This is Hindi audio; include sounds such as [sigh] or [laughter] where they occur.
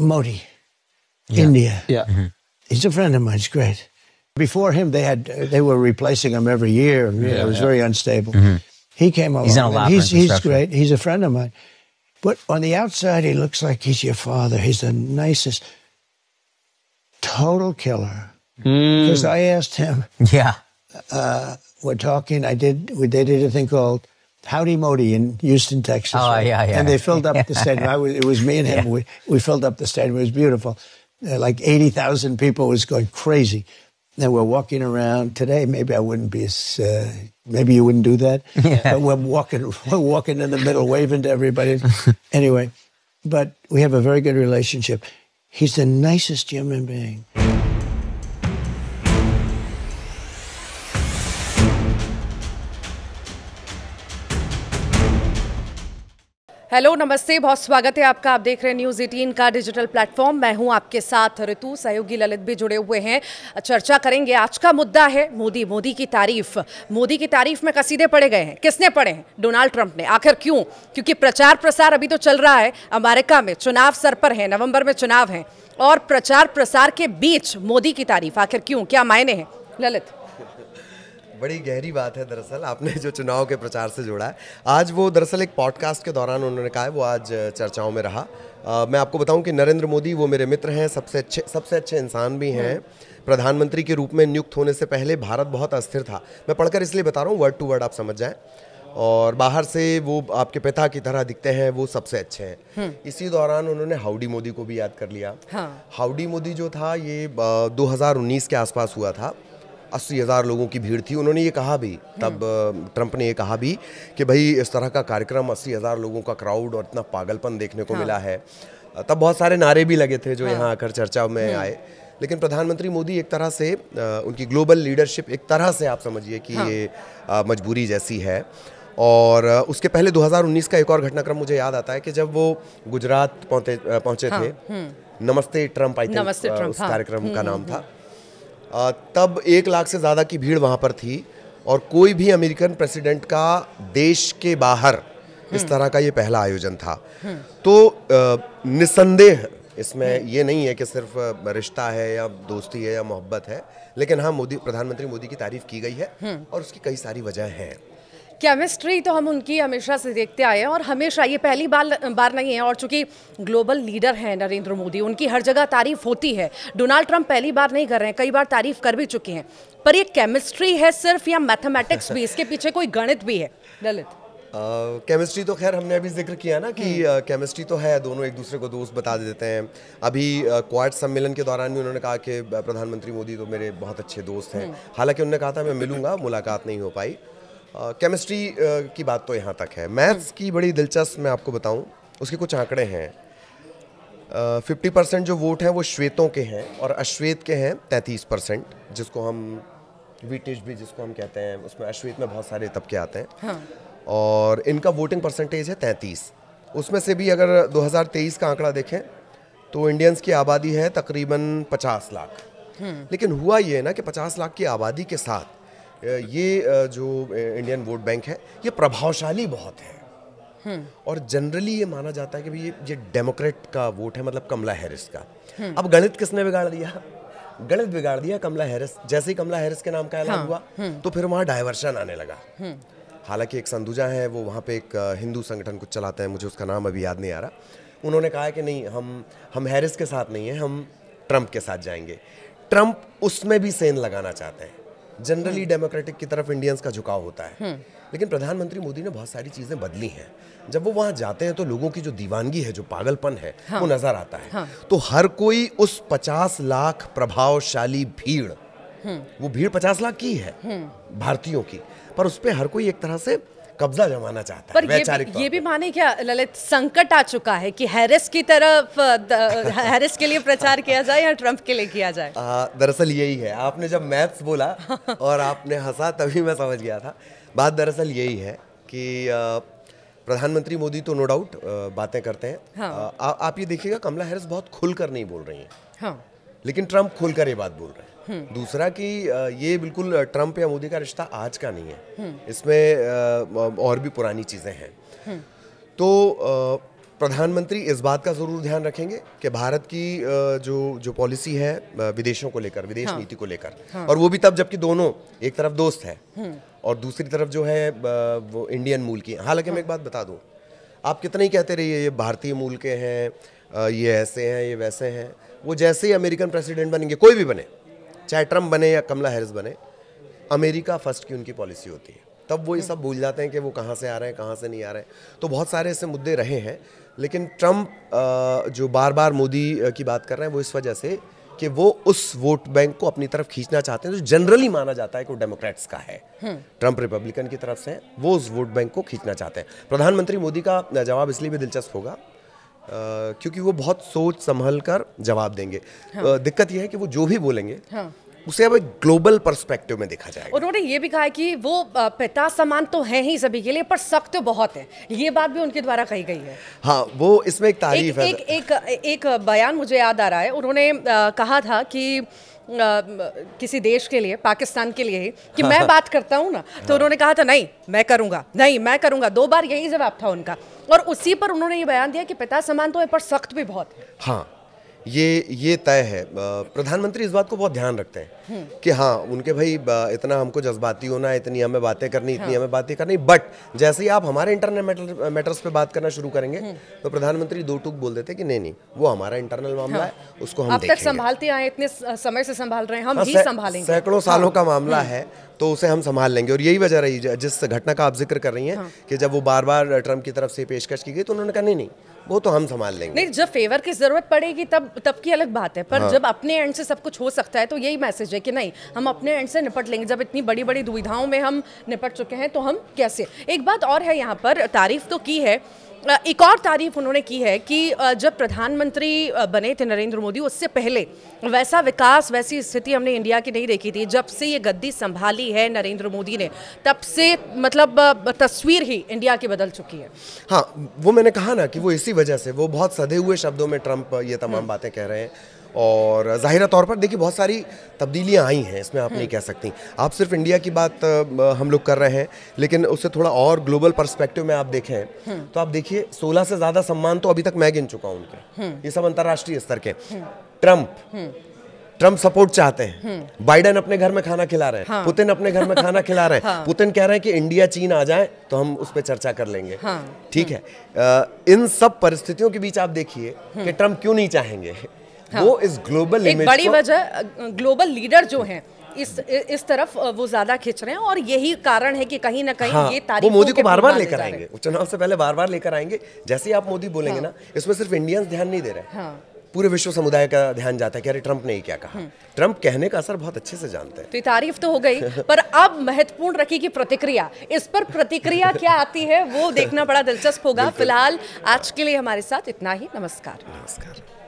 Modi, yeah. India. Yeah. Mm -hmm. He's a friend of mine. He's great. Before him, they had they were replacing him every year. yeah, it was very unstable. Mm -hmm. He came along. He's, he's, he's great. He's a friend of mine. But on the outside, he looks like he's your father. He's the nicest, total killer. Because mm. I asked him. Yeah. Uh, we're talking. I did. We, they did a thing called Howdy Modi in Houston, Texas. Oh, right? yeah, yeah. And they filled up the stadium. [laughs] Was, it was me and him. Yeah. We, we filled up the stadium. It was beautiful. Uh, like 80,000 people was going crazy. And we're walking around today. Maybe I wouldn't be as, uh, maybe you wouldn't do that. [laughs] Yeah. But we're walking, we're walking in the middle, waving to everybody. [laughs] anyway, but we have a very good relationship. He's the nicest human being. Hello नमस्ते बहुत स्वागत है आपका आप देख रहे हैं न्यूज़ एटीन का डिजिटल प्लेटफॉर्म मैं हूं आपके साथ ऋतु सहयोगी ललित भी जुड़े हुए हैं चर्चा करेंगे आज का मुद्दा है मोदी मोदी की तारीफ मोदी की तारीफ में कसीदे पड़े गए हैं किसने पढ़े हैं डोनाल्ड ट्रंप ने आखिर क्यों क्योंकि प्रचार प्रसार अभी तो चल रहा है अमेरिका में चुनाव सर पर है नवम्बर में चुनाव है और प्रचार प्रसार के बीच मोदी की तारीफ आखिर क्यों क्या मायने हैं ललित बड़ी गहरी बात है दरअसल आपने जो चुनाव के प्रचार से जोड़ा है आज वो दरअसल एक पॉडकास्ट के दौरान उन्होंने कहा है वो आज चर्चाओं में रहा आ, मैं आपको बताऊं कि नरेंद्र मोदी वो मेरे मित्र हैं सबसे अच्छे सबसे अच्छे इंसान भी हैं प्रधानमंत्री के रूप में नियुक्त होने से पहले भारत बहुत अस्थिर था मैं पढ़कर इसलिए बता रहा हूँ वर्ड टू वर्ड आप समझ जाएँ और बाहर से वो आपके पिता की तरह दिखते हैं वो सबसे अच्छे हैं हम्म। इसी दौरान उन्होंने हाउडी मोदी को भी याद कर लिया हाँ। हाउडी मोदी जो था ये 2019 के आसपास हुआ था अस्सी हज़ार लोगों की भीड़ थी उन्होंने ये कहा भी तब हम्म। ट्रंप ने ये कहा भी कि भाई इस तरह का कार्यक्रम अस्सी हज़ार लोगों का क्राउड और इतना पागलपन देखने को हाँ। मिला है तब बहुत सारे नारे भी लगे थे जो हाँ। यहाँ आकर चर्चा में हम्म। आए लेकिन प्रधानमंत्री मोदी एक तरह से उनकी ग्लोबल लीडरशिप एक तरह से आप समझिए कि हाँ। ये मजबूरी जैसी है और उसके पहले 2019 का एक और घटनाक्रम मुझे याद आता है कि जब वो गुजरात पहुंचे पहुंचे हाँ, थे हम्म। नमस्ते ट्रम्प आई थिंक उस हाँ। कार्यक्रम का नाम था तब एक लाख से ज़्यादा की भीड़ वहाँ पर थी और कोई भी अमेरिकन प्रेसिडेंट का देश के बाहर इस तरह का ये पहला आयोजन था तो निसंदेह इसमें ये नहीं है कि सिर्फ रिश्ता है या दोस्ती है या मोहब्बत है लेकिन हाँ मोदी प्रधानमंत्री मोदी की तारीफ की गई है हम्म। और उसकी कई सारी वजह हैं केमिस्ट्री तो हम उनकी हमेशा से देखते आए हैं और हमेशा ये पहली बार बार नहीं है और चूंकि ग्लोबल लीडर हैं नरेंद्र मोदी उनकी हर जगह तारीफ होती है डोनाल्ड ट्रंप पहली बार नहीं कर रहे हैं कई बार तारीफ कर भी चुके हैं पर ये केमिस्ट्री है सिर्फ या मैथमेटिक्स भी इसके पीछे कोई गणित भी है ललित केमिस्ट्री uh, तो खैर हमने अभी जिक्र किया ना कि केमिस्ट्री हम्म। uh, तो है दोनों एक दूसरे को दोस्त बता देते हैं अभी क्वाड uh, सम्मेलन के दौरान भी उन्होंने कहा कि प्रधानमंत्री मोदी तो मेरे बहुत अच्छे दोस्त हैं हम्म। हालांकि उन्होंने कहा था मैं मिलूंगा मुलाकात नहीं हो पाई केमिस्ट्री uh, uh, की बात तो यहाँ तक है मैथ्स की बड़ी दिलचस्प मैं आपको बताऊँ उसके कुछ आंकड़े हैं फिफ्टी परसेंट जो वोट हैं वो श्वेतों के हैं और अश्वेत के हैं तैंतीस परसेंट जिसको हम वीटेज भी जिसको हम कहते हैं उसमें अश्वेत में बहुत सारे तबके आते हैं हाँ। और इनका वोटिंग परसेंटेज है तैंतीस उसमें से भी अगर 2023 का आंकड़ा देखें तो इंडियंस की आबादी है तकरीबन 50 लाख हम्म। लेकिन हुआ ये ना कि 50 लाख की आबादी के साथ ये जो इंडियन वोट बैंक है ये प्रभावशाली बहुत है हम्म। और जनरली ये माना जाता है कि भाई ये डेमोक्रेट का वोट है मतलब कमला हैरिस का हम्म। अब गणित किसने बिगाड़ दिया गणित बिगाड़ दिया कमला हैरिस जैसे ही कमला हैरिस के नाम का ऐलान हाँ, हुआ हम्म। तो फिर वहाँ डायवर्शन आने लगा हालांकि एक संदूजा है वो वहाँ पे एक हिंदू संगठन कुछ चलाते हैं मुझे उसका नाम अभी याद नहीं आ रहा उन्होंने कहा है कि नहीं हम हम हैरिस के साथ नहीं है हम ट्रंप के साथ जाएंगे ट्रंप उसमें भी सेन लगाना चाहते हैं जनरली डेमोक्रेटिक हम्म। की तरफ इंडियंस का झुकाव होता है हम्म। लेकिन प्रधानमंत्री मोदी ने बहुत सारी चीज़ें बदली हैं जब वो वहां जाते हैं तो लोगों की जो दीवानगी है जो पागलपन है हाँ, वो नज़र आता है हाँ, तो हर कोई उस पचास लाख प्रभावशाली भीड़ हम्म। वो भीड़ पचास लाख की है भारतीयों की पर उस पर हर कोई एक तरह से कब्जा जमाना चाहता पर है पर ये, ये भी माने क्या ललित संकट आ चुका है कि हैरिस की तरफ [laughs] हैरिस के लिए प्रचार किया जाए या ट्रंप के लिए किया जाए दरअसल यही है आपने जब मैथ्स बोला [laughs] और आपने हंसा तभी मैं समझ गया था बात दरअसल यही है कि प्रधानमंत्री मोदी तो नो डाउट बातें करते हैं हाँ। आ, आप ये देखिएगा कमला हैरिस बहुत खुलकर नहीं बोल रही हैं हाँ। लेकिन ट्रंप खुलकर ये बात बोल रहे हैं दूसरा कि ये बिल्कुल ट्रंप या मोदी का रिश्ता आज का नहीं है हम्म। इसमें और भी पुरानी चीज़ें हैं हम्म। तो प्रधानमंत्री इस बात का ज़रूर ध्यान रखेंगे कि भारत की जो जो पॉलिसी है विदेशों को लेकर विदेश हाँ, नीति को लेकर हाँ, और वो भी तब जबकि दोनों एक तरफ दोस्त है हम्म। और दूसरी तरफ जो है वो इंडियन मूल की हालांकि हाँ, मैं एक हाँ। बात बता दूं आप कितने ही कहते रहिए ये भारतीय मूल के हैं ये ऐसे हैं ये वैसे हैं वो जैसे ही अमेरिकन प्रेसिडेंट बनेंगे कोई भी बने चाहे ट्रम्प बने या कमला हैरिस बने अमेरिका फर्स्ट की उनकी पॉलिसी होती है तब वो ये सब भूल जाते हैं कि वो कहाँ से आ रहे हैं कहाँ से नहीं आ रहे हैं तो बहुत सारे ऐसे मुद्दे रहे हैं लेकिन ट्रम्प जो बार बार मोदी की बात कर रहे हैं वो इस वजह से कि वो उस वोट बैंक को अपनी तरफ खींचना चाहते हैं जो जनरली माना जाता है कि वो डेमोक्रेट्स का है हम्म। ट्रंप रिपब्लिकन की तरफ से वो उस वोट बैंक को खींचना चाहते हैं प्रधानमंत्री मोदी का जवाब इसलिए भी दिलचस्प होगा क्योंकि वो बहुत सोच संभल कर जवाब देंगे हाँ। दिक्कत यह है कि वो जो भी बोलेंगे हाँ। उसे अब एक ग्लोबल पर्सपेक्टिव में देखा जाएगा उन्होंने ये भी कहा कि वो पिता समान तो है ही सभी के लिए पर सख्त तो बहुत है ये बात भी उनके द्वारा कही गई है हाँ वो इसमें एक तारीफ एक, है एक, एक, एक बयान मुझे याद आ रहा है उन्होंने कहा था कि किसी देश के लिए पाकिस्तान के लिए ही कि हाँ, मैं हाँ। बात करता हूँ ना तो उन्होंने कहा था नहीं मैं करूँगा नहीं मैं करूँगा दो बार यही जवाब था उनका और उसी पर उन्होंने ये बयान दिया कि पिता समान तो है पर सख्त भी बहुत है हाँ ये ये तय है प्रधानमंत्री इस बात को बहुत ध्यान रखते हैं हम्म। कि हाँ उनके भाई इतना हमको जज्बाती होना है इतनी हमें बातें करनी इतनी हाँ। हमें बातें करनी बट जैसे ही आप हमारे इंटरनल मैटर्स पे बात करना शुरू करेंगे हम्म। तो प्रधानमंत्री दो टूक बोल देते कि नहीं नहीं वो हमारा इंटरनल हाँ। मामला हाँ। है उसको हम अब तक संभालते आए इतने समय से संभाल रहे हैं हम ही हाँ, संभालेंगे सैकड़ों सालों हाँ। का मामला हम्म। है तो उसे हम संभाल लेंगे और यही वजह रही जिस घटना का आप जिक्र कर रही हैं कि जब वो बार बार ट्रम्प की तरफ से पेशकश की गई तो उन्होंने कहा नहीं नहीं वो तो हम संभाल लेंगे नहीं जब फेवर की जरूरत पड़ेगी तब तब की अलग बात है पर हाँ। जब अपने एंड से सब कुछ हो सकता है तो यही मैसेज है कि नहीं हम अपने एंड से निपट लेंगे जब इतनी बड़ी बड़ी दुविधाओं में हम निपट चुके हैं तो हम कैसे एक बात और है यहाँ पर तारीफ तो की है एक और तारीफ उन्होंने की है कि जब प्रधानमंत्री बने थे नरेंद्र मोदी उससे पहले वैसा विकास वैसी स्थिति हमने इंडिया की नहीं देखी थी जब से ये गद्दी संभाली है नरेंद्र मोदी ने तब से मतलब तस्वीर ही इंडिया की बदल चुकी है हाँ वो मैंने कहा ना कि वो इसी वजह से वो बहुत सधे हुए शब्दों में ट्रंप ये तमाम हम्म। बातें कह रहे हैं और ज़ाहिर तौर पर देखिए बहुत सारी तब्दीलियाँ आई हैं इसमें आप नहीं हम्म। कह सकती आप सिर्फ इंडिया की बात हम लोग कर रहे हैं लेकिन उससे थोड़ा और ग्लोबल परस्पेक्टिव में आप देखें हम्म। तो आप देखिए सोलह से ज़्यादा सम्मान तो अभी तक मैं गिन चुका हूँ उनके हम्म। ये सब अंतर्राष्ट्रीय स्तर के ट्रंप ट्रम्प सपोर्ट चाहते हैं बाइडेन अपने घर में खाना खिला रहे हैं हाँ। पुतिन अपने घर में खाना खिला रहे हैं हाँ। पुतिन कह रहे हैं कि इंडिया चीन आ जाए तो हम उस पर चर्चा कर लेंगे हाँ। ठीक है आ, इन सब परिस्थितियों के बीच आप देखिए कि ट्रम्प क्यों नहीं चाहेंगे हाँ। वो इस ग्लोबल एक बड़ी वजह ग्लोबल लीडर जो हैं इस इस तरफ वो ज्यादा खिंच रहे हैं और यही कारण है कि कहीं ना कहीं हाँ, ये वो मोदी को बार बार लेकर आएंगे चुनाव से पहले बार बार लेकर आएंगे जैसे ही आप मोदी बोलेंगे हाँ। ना इसमें सिर्फ इंडियंस ध्यान नहीं दे रहे हाँ। पूरे विश्व समुदाय का ध्यान जाता है कि अरे ट्रंप ने क्या कहा ट्रंप हम्म। कहने का असर बहुत अच्छे से जानते हैं तो तारीफ तो हो गई पर अब महत्वपूर्ण रखी की प्रतिक्रिया इस पर प्रतिक्रिया क्या आती है वो देखना बड़ा दिलचस्प होगा [laughs] फिलहाल आज के लिए हमारे साथ इतना ही नमस्कार नमस्कार